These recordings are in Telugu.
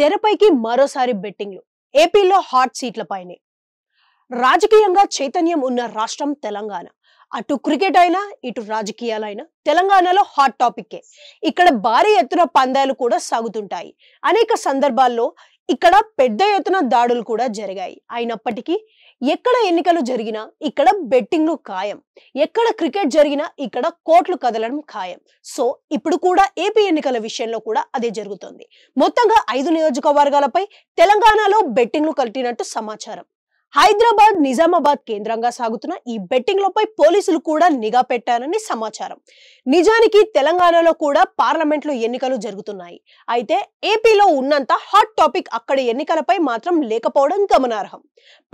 తెరపైకి మరోసారి బెట్టింగ్లు ఏపీలో హాట్ సీట్లపైనే రాజకీయంగా చైతన్యం ఉన్న రాష్ట్రం తెలంగాణ అటు క్రికెట్ అయినా ఇటు రాజకీయాలైనా తెలంగాణలో హాట్ టాపిక్కే ఇక్కడ భారీ ఎత్తున పందాలు కూడా సాగుతుంటాయి అనేక సందర్భాల్లో ఇక్కడ పెద్ద ఎత్తున దాడులు కూడా జరిగాయి అయినప్పటికీ ఎక్కడ ఎన్నికలు జరిగినా ఇక్కడ బెట్టింగ్లు ఖాయం ఎక్కడ క్రికెట్ జరిగినా ఇక్కడ కోట్లు కదలడం ఖాయం సో ఇప్పుడు కూడా ఏపీ ఎన్నికల విషయంలో కూడా అదే జరుగుతుంది మొత్తంగా ఐదు నియోజకవర్గాలపై తెలంగాణలో బెట్టింగ్లు కలిటినట్టు సమాచారం హైదరాబాద్ నిజామాబాద్ కేంద్రంగా సాగుతున్న ఈ బెట్టింగ్ లపై పోలీసులు కూడా నిఘా పెట్టారని సమాచారం నిజానికి తెలంగాణలో కూడా పార్లమెంట్లో ఎన్నికలు జరుగుతున్నాయి అయితే ఏపీలో ఉన్నంత హాట్ టాపిక్ అక్కడ ఎన్నికలపై మాత్రం లేకపోవడం గమనార్హం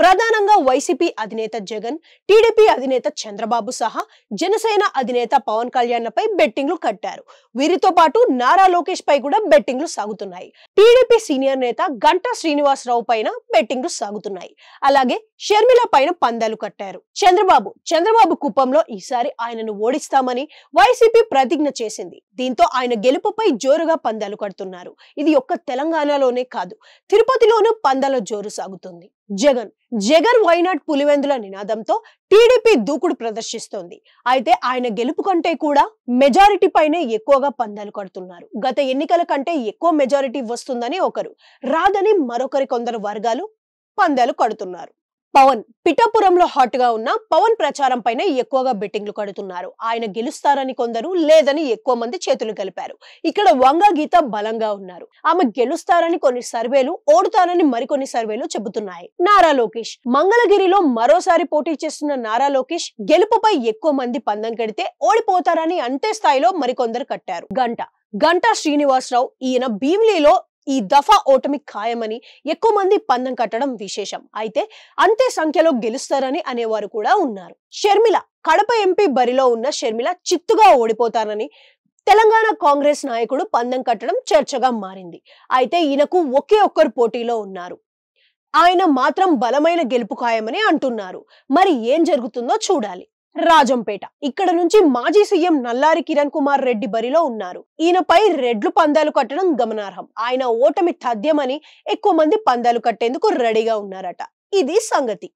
ప్రధానంగా వైసీపీ అధినేత జగన్ టీడీపీ అధినేత చంద్రబాబు సహా జనసేన అధినేత పవన్ కళ్యాణ్ పై బెట్టింగ్లు కట్టారు వీరితో పాటు నారా లోకేష్ పై కూడా బెట్టింగ్లు సాగుతున్నాయి టీడీపీ సీనియర్ నేత గంటా శ్రీనివాసరావు పైన బెట్టింగ్లు సాగుతున్నాయి అలా అలాగే షర్మిల పైన పందాలు కట్టారు చంద్రబాబు చంద్రబాబు కుప్పంలో ఈసారి ఆయనను ఓడిస్తామని వైసీపీ ప్రతిజ్ఞ చేసింది దీంతో ఆయన గెలుపుపై జోరుగా పందాలు కడుతున్నారు ఇది ఒక్క తెలంగాణలోనే కాదు తిరుపతిలోనూ పందాల జోరు సాగుతుంది జగన్ జగన్ వైనాడ్ పులివెందుల నినాదంతో టీడీపీ దూకుడు ప్రదర్శిస్తోంది అయితే ఆయన గెలుపు కంటే కూడా మెజారిటీ పైనే ఎక్కువగా పందాలు కడుతున్నారు గత ఎన్నికల కంటే ఎక్కువ మెజారిటీ వస్తుందని ఒకరు రాదని మరొకరి కొందరు వర్గాలు పందాలు కడుతున్నారు పవన్ పిఠాపురంలో హాట్ గా ఉన్న పవన్ ప్రచారం పైన ఎక్కువగా బెట్టింగ్లు కడుతున్నారు ఆయన గెలుస్తారని కొందరు లేదని ఎక్కువ మంది చేతులు కలిపారు ఇక్కడ వంగ గీత బలంగా ఉన్నారు ఆమె గెలుస్తారని కొన్ని సర్వేలు ఓడుతారని మరికొన్ని సర్వేలు చెబుతున్నాయి నారా లోకేష్ మంగళగిరిలో మరోసారి పోటీ చేస్తున్న నారా లోకేష్ గెలుపుపై ఎక్కువ మంది పందం కడితే ఓడిపోతారని అంతే స్థాయిలో మరికొందరు కట్టారు గంట గంటా శ్రీనివాసరావు ఈయన భీమిలిలో ఈ దఫా ఓటమి ఖాయమని ఎక్కువ మంది పందం కట్టడం విశేషం అయితే అంతే సంఖ్యలో గెలుస్తారని అనేవారు కూడా ఉన్నారు షర్మిల కడప ఎంపీ బరిలో ఉన్న షర్మిల చిత్తుగా ఓడిపోతారని తెలంగాణ కాంగ్రెస్ నాయకుడు పందం కట్టడం చర్చగా మారింది అయితే ఈయనకు ఒకే ఒక్కరు పోటీలో ఉన్నారు ఆయన మాత్రం బలమైన గెలుపు ఖాయమని అంటున్నారు మరి ఏం జరుగుతుందో చూడాలి రాజంపేట ఇక్కడ నుంచి మాజీ సీఎం నల్లారి కిరణ్ కుమార్ రెడ్డి బరిలో ఉన్నారు ఈయనపై రెడ్లు పందాలు కట్టడం గమనార్హం ఆయన ఓటమి తథ్యమని ఎక్కువ మంది పందాలు కట్టేందుకు రెడీగా ఉన్నారట ఇది సంగతి